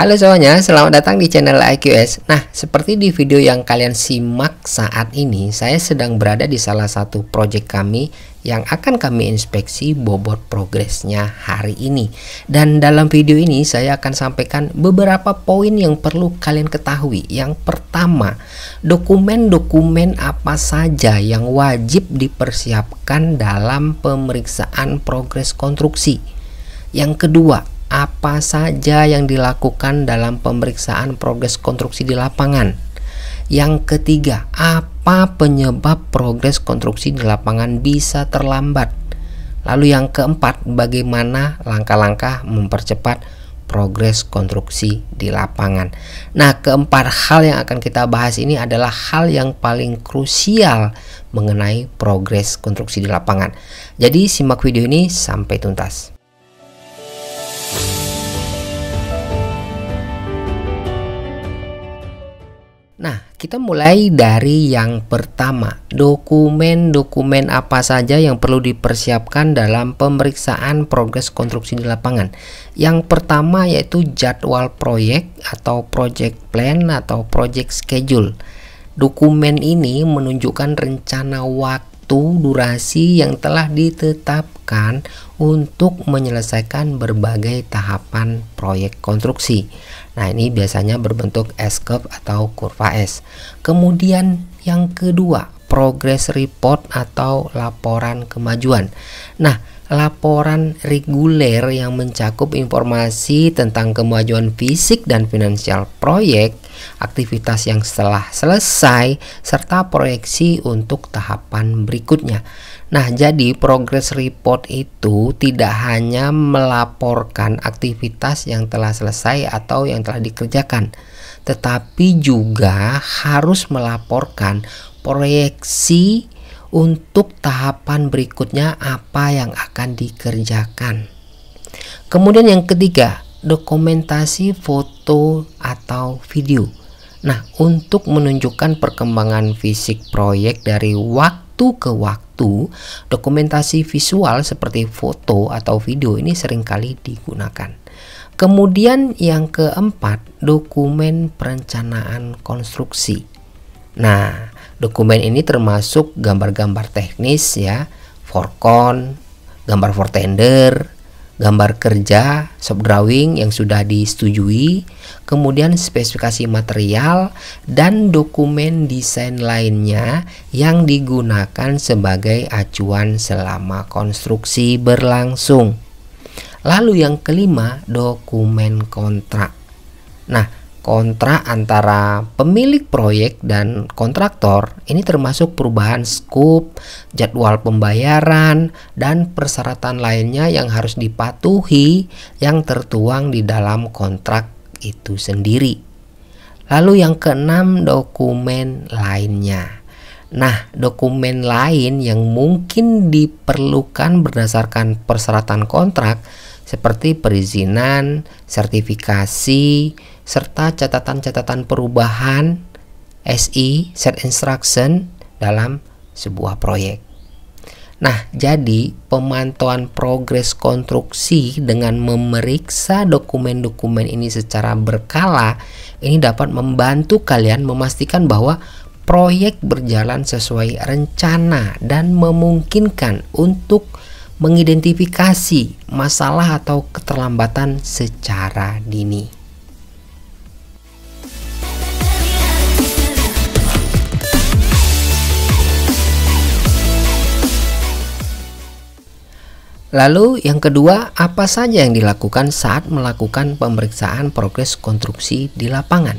Halo semuanya, selamat datang di channel IQS. Nah, seperti di video yang kalian simak saat ini, saya sedang berada di salah satu project kami yang akan kami inspeksi bobot progresnya hari ini. Dan dalam video ini saya akan sampaikan beberapa poin yang perlu kalian ketahui. Yang pertama, dokumen-dokumen apa saja yang wajib dipersiapkan dalam pemeriksaan progres konstruksi. Yang kedua, apa saja yang dilakukan dalam pemeriksaan progres konstruksi di lapangan. Yang ketiga, apa penyebab progres konstruksi di lapangan bisa terlambat? Lalu yang keempat, bagaimana langkah-langkah mempercepat progres konstruksi di lapangan. Nah, keempat hal yang akan kita bahas ini adalah hal yang paling krusial mengenai progres konstruksi di lapangan. Jadi, simak video ini sampai tuntas. kita mulai dari yang pertama, dokumen-dokumen apa saja yang perlu dipersiapkan dalam pemeriksaan progres konstruksi di lapangan. Yang pertama yaitu jadwal proyek atau project plan atau project schedule. Dokumen ini menunjukkan rencana waktu, durasi yang telah ditetapkan untuk menyelesaikan berbagai tahapan proyek konstruksi. Nah ini biasanya berbentuk S curve atau kurva S. Kemudian yang kedua progress report atau laporan kemajuan. Nah laporan reguler yang mencakup informasi tentang kemajuan fisik dan finansial proyek, aktivitas yang setelah selesai, serta proyeksi untuk tahapan berikutnya. Nah, jadi progress report itu tidak hanya melaporkan aktivitas yang telah selesai atau yang telah dikerjakan, tetapi juga harus melaporkan proyeksi untuk tahapan berikutnya apa yang akan dikerjakan. Kemudian yang ketiga, dokumentasi foto atau video. Nah, untuk menunjukkan perkembangan fisik proyek dari waktu ke waktu dokumentasi visual seperti foto atau video ini seringkali digunakan. Kemudian yang keempat, dokumen perencanaan konstruksi. Nah, dokumen ini termasuk gambar-gambar teknis ya, forkon, gambar for tender gambar kerja, soft drawing yang sudah disetujui, kemudian spesifikasi material dan dokumen desain lainnya yang digunakan sebagai acuan selama konstruksi berlangsung. Lalu yang kelima, dokumen kontrak. Nah, kontrak antara pemilik proyek dan kontraktor ini termasuk perubahan skup, jadwal pembayaran, dan persyaratan lainnya yang harus dipatuhi yang tertuang di dalam kontrak itu sendiri. Lalu yang keenam dokumen lainnya. Nah, dokumen lain yang mungkin diperlukan berdasarkan persyaratan kontrak seperti perizinan, sertifikasi, serta catatan-catatan perubahan SI set instruction dalam sebuah proyek. Nah, jadi pemantauan progres konstruksi dengan memeriksa dokumen-dokumen ini secara berkala ini dapat membantu kalian memastikan bahwa proyek berjalan sesuai rencana dan memungkinkan untuk mengidentifikasi masalah atau keterlambatan secara dini. Lalu yang kedua, apa saja yang dilakukan saat melakukan pemeriksaan progres konstruksi di lapangan?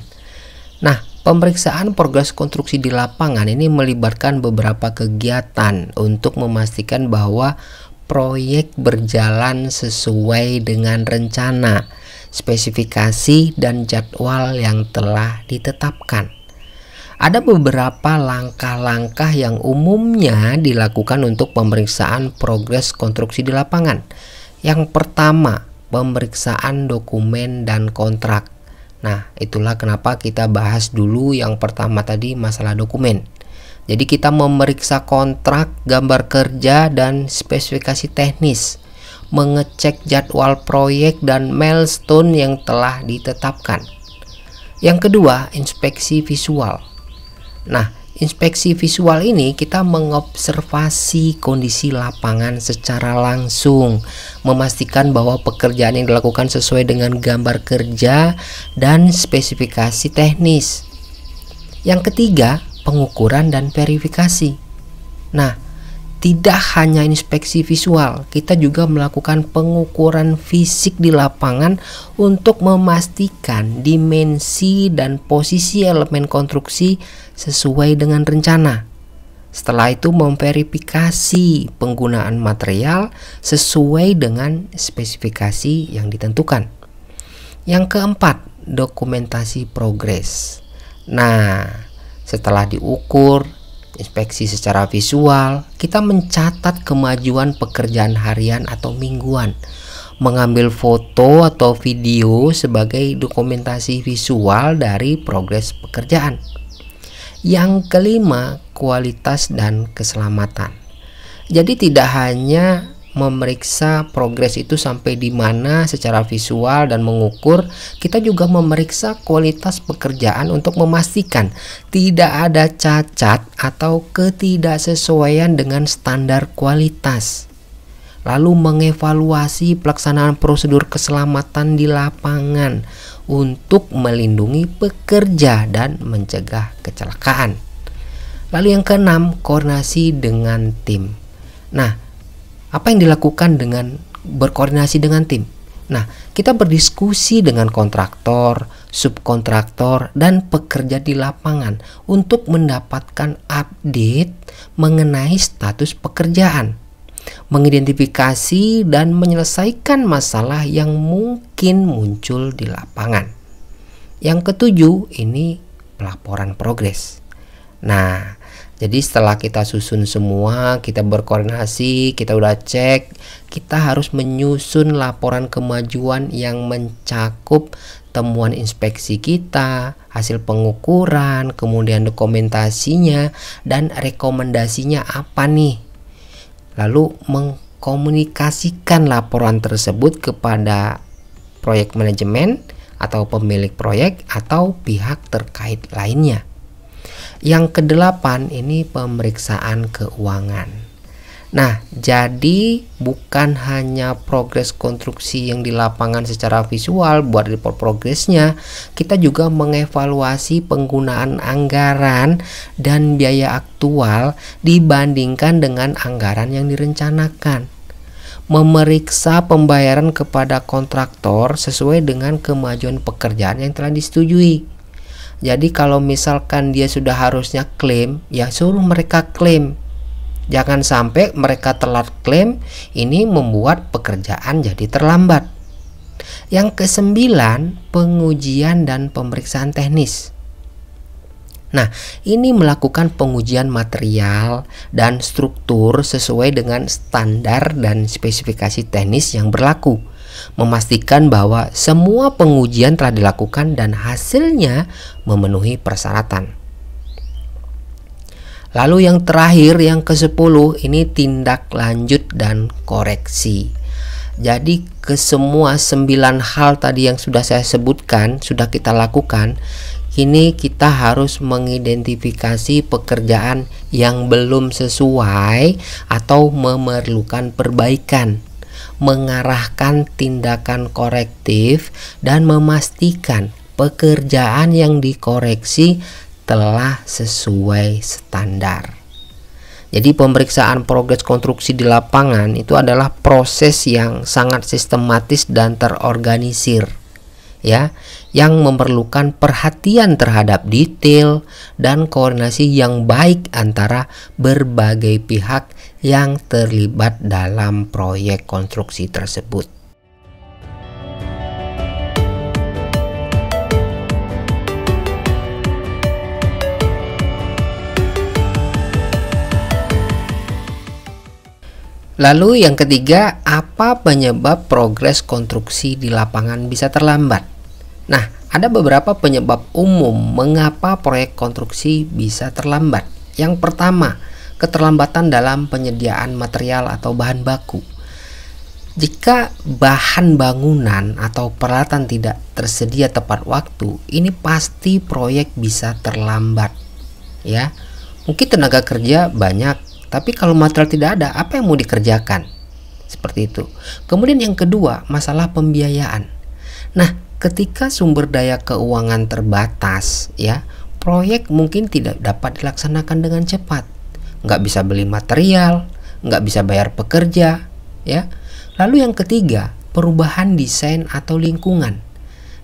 Nah, Pemeriksaan progres konstruksi di lapangan ini melibatkan beberapa kegiatan untuk memastikan bahwa proyek berjalan sesuai dengan rencana, spesifikasi, dan jadwal yang telah ditetapkan ada beberapa langkah-langkah yang umumnya dilakukan untuk pemeriksaan progres konstruksi di lapangan. Yang pertama, pemeriksaan dokumen dan kontrak. Nah, itulah kenapa kita bahas dulu yang pertama tadi masalah dokumen. Jadi kita memeriksa kontrak, gambar kerja dan spesifikasi teknis, mengecek jadwal proyek dan milestone yang telah ditetapkan. Yang kedua, inspeksi visual. Nah, inspeksi visual ini kita mengobservasi kondisi lapangan secara langsung, memastikan bahwa pekerjaan yang dilakukan sesuai dengan gambar kerja dan spesifikasi teknis. Yang ketiga, pengukuran dan verifikasi. Nah, tidak hanya inspeksi visual, kita juga melakukan pengukuran fisik di lapangan untuk memastikan dimensi dan posisi elemen konstruksi sesuai dengan rencana. Setelah itu memverifikasi penggunaan material sesuai dengan spesifikasi yang ditentukan. Yang keempat, dokumentasi progres. Nah, setelah diukur, inspeksi secara visual, kita mencatat kemajuan pekerjaan harian atau mingguan, mengambil foto atau video sebagai dokumentasi visual dari progres pekerjaan. Yang kelima, kualitas dan keselamatan. Jadi tidak hanya memeriksa progres itu sampai di mana secara visual dan mengukur. Kita juga memeriksa kualitas pekerjaan untuk memastikan tidak ada cacat atau ketidaksesuaian dengan standar kualitas. Lalu mengevaluasi pelaksanaan prosedur keselamatan di lapangan untuk melindungi pekerja dan mencegah kecelakaan. Lalu yang keenam, koordinasi dengan tim. Nah, apa yang dilakukan dengan berkoordinasi dengan tim? Nah, kita berdiskusi dengan kontraktor, subkontraktor, dan pekerja di lapangan untuk mendapatkan update mengenai status pekerjaan, mengidentifikasi dan menyelesaikan masalah yang mungkin muncul di lapangan. Yang ketujuh, ini pelaporan progres. Nah, jadi setelah kita susun semua, kita berkoordinasi, kita udah cek, kita harus menyusun laporan kemajuan yang mencakup temuan inspeksi kita, hasil pengukuran, kemudian dokumentasinya dan rekomendasinya apa nih. Lalu mengkomunikasikan laporan tersebut kepada proyek manajemen atau pemilik proyek atau pihak terkait lainnya. Yang kedelapan ini pemeriksaan keuangan. Nah, jadi bukan hanya progres konstruksi yang di lapangan secara visual buat report progresnya, kita juga mengevaluasi penggunaan anggaran dan biaya aktual dibandingkan dengan anggaran yang direncanakan. Memeriksa pembayaran kepada kontraktor sesuai dengan kemajuan pekerjaan yang telah disetujui jadi kalau misalkan dia sudah harusnya klaim, ya suruh mereka klaim. Jangan sampai mereka telat klaim, ini membuat pekerjaan jadi terlambat. Yang kesembilan, pengujian dan pemeriksaan teknis. Nah, ini melakukan pengujian material dan struktur sesuai dengan standar dan spesifikasi teknis yang berlaku memastikan bahwa semua pengujian telah dilakukan dan hasilnya memenuhi persyaratan. Lalu yang terakhir yang ke-10 ini tindak lanjut dan koreksi. Jadi ke semua 9 hal tadi yang sudah saya sebutkan sudah kita lakukan, kini kita harus mengidentifikasi pekerjaan yang belum sesuai atau memerlukan perbaikan mengarahkan tindakan korektif dan memastikan pekerjaan yang dikoreksi telah sesuai standar. Jadi pemeriksaan progres konstruksi di lapangan itu adalah proses yang sangat sistematis dan terorganisir ya yang memerlukan perhatian terhadap detail dan koordinasi yang baik antara berbagai pihak yang terlibat dalam proyek konstruksi tersebut. Lalu yang ketiga, apa penyebab progres konstruksi di lapangan bisa terlambat? Nah, ada beberapa penyebab umum mengapa proyek konstruksi bisa terlambat. Yang pertama, keterlambatan dalam penyediaan material atau bahan baku. Jika bahan bangunan atau peralatan tidak tersedia tepat waktu, ini pasti proyek bisa terlambat. Ya, mungkin tenaga kerja banyak, tapi kalau material tidak ada, apa yang mau dikerjakan? Seperti itu. Kemudian yang kedua, masalah pembiayaan. Nah, ketika sumber daya keuangan terbatas, ya, proyek mungkin tidak dapat dilaksanakan dengan cepat nggak bisa beli material, nggak bisa bayar pekerja, ya. Lalu yang ketiga, perubahan desain atau lingkungan.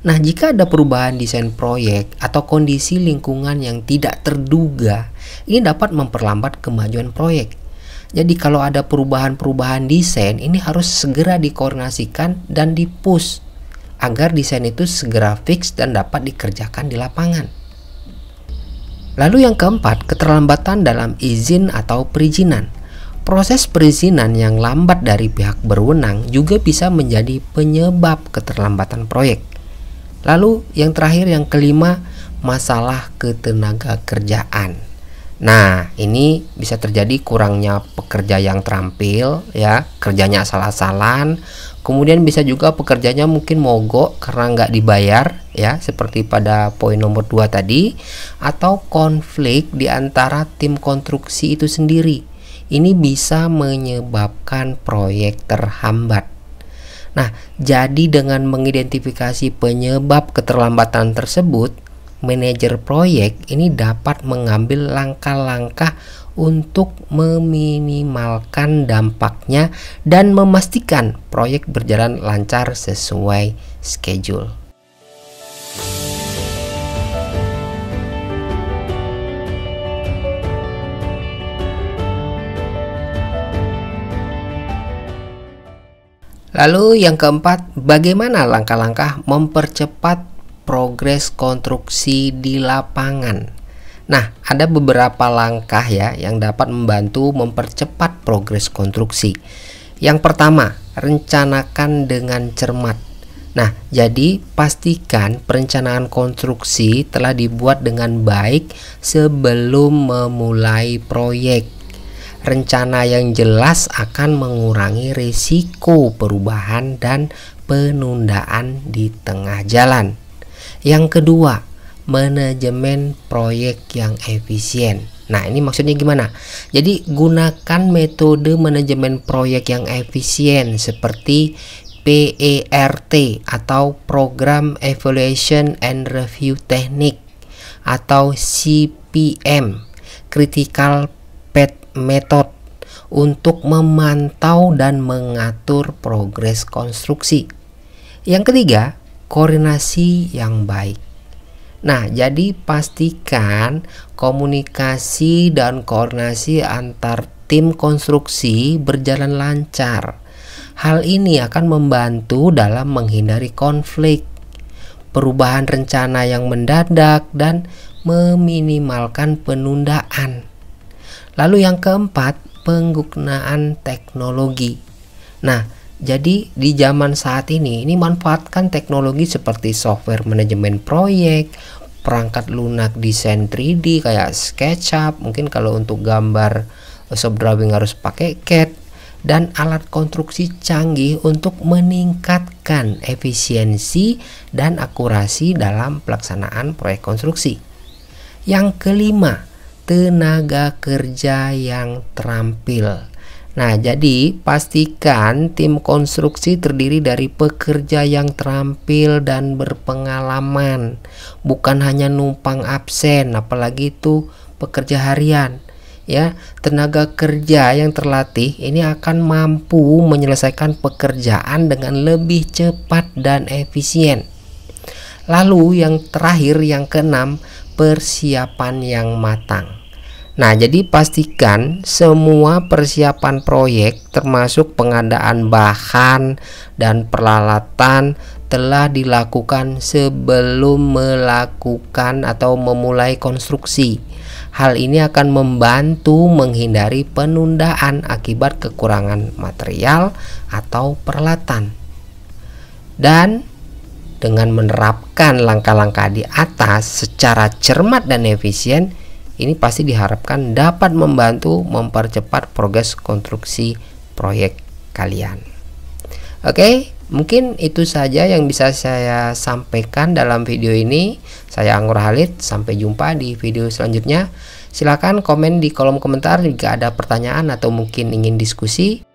Nah, jika ada perubahan desain proyek atau kondisi lingkungan yang tidak terduga, ini dapat memperlambat kemajuan proyek. Jadi kalau ada perubahan-perubahan desain, ini harus segera dikoordinasikan dan dipush agar desain itu segera fix dan dapat dikerjakan di lapangan. Lalu yang keempat, keterlambatan dalam izin atau perizinan. Proses perizinan yang lambat dari pihak berwenang juga bisa menjadi penyebab keterlambatan proyek. Lalu yang terakhir yang kelima, masalah ketenaga kerjaan. Nah, ini bisa terjadi kurangnya pekerja yang terampil ya, kerjanya asal-asalan. Kemudian bisa juga pekerjanya mungkin mogok karena nggak dibayar ya, seperti pada poin nomor 2 tadi atau konflik di antara tim konstruksi itu sendiri. Ini bisa menyebabkan proyek terhambat. Nah, jadi dengan mengidentifikasi penyebab keterlambatan tersebut, manajer proyek ini dapat mengambil langkah-langkah untuk meminimalkan dampaknya dan memastikan proyek berjalan lancar sesuai schedule. Lalu yang keempat, bagaimana langkah-langkah mempercepat progres konstruksi di lapangan. Nah, ada beberapa langkah ya yang dapat membantu mempercepat progres konstruksi. Yang pertama, rencanakan dengan cermat. Nah, jadi pastikan perencanaan konstruksi telah dibuat dengan baik sebelum memulai proyek. Rencana yang jelas akan mengurangi risiko perubahan dan penundaan di tengah jalan. Yang kedua, manajemen proyek yang efisien. Nah, ini maksudnya gimana? Jadi, gunakan metode manajemen proyek yang efisien seperti PERT atau Program Evaluation and Review Technique atau CPM Critical Path Method untuk memantau dan mengatur progres konstruksi. Yang ketiga, koordinasi yang baik. Nah, jadi pastikan komunikasi dan koordinasi antar tim konstruksi berjalan lancar. Hal ini akan membantu dalam menghindari konflik, perubahan rencana yang mendadak, dan meminimalkan penundaan. Lalu, yang keempat, penggunaan teknologi. Nah, jadi di zaman saat ini, ini manfaatkan teknologi seperti software manajemen proyek, perangkat lunak desain 3D kayak SketchUp, mungkin kalau untuk gambar eh, soft drawing harus pakai CAD dan alat konstruksi canggih untuk meningkatkan efisiensi dan akurasi dalam pelaksanaan proyek konstruksi. Yang kelima, tenaga kerja yang terampil Nah, jadi pastikan tim konstruksi terdiri dari pekerja yang terampil dan berpengalaman, bukan hanya numpang absen, apalagi itu pekerja harian. Ya, tenaga kerja yang terlatih ini akan mampu menyelesaikan pekerjaan dengan lebih cepat dan efisien. Lalu yang terakhir yang keenam, persiapan yang matang. Nah, jadi pastikan semua persiapan proyek termasuk pengadaan bahan dan peralatan telah dilakukan sebelum melakukan atau memulai konstruksi. Hal ini akan membantu menghindari penundaan akibat kekurangan material atau peralatan. Dan dengan menerapkan langkah-langkah di atas secara cermat dan efisien, ini pasti diharapkan dapat membantu mempercepat progres konstruksi proyek kalian. Oke, mungkin itu saja yang bisa saya sampaikan dalam video ini. Saya Anggur Halid, sampai jumpa di video selanjutnya. Silahkan komen di kolom komentar jika ada pertanyaan atau mungkin ingin diskusi.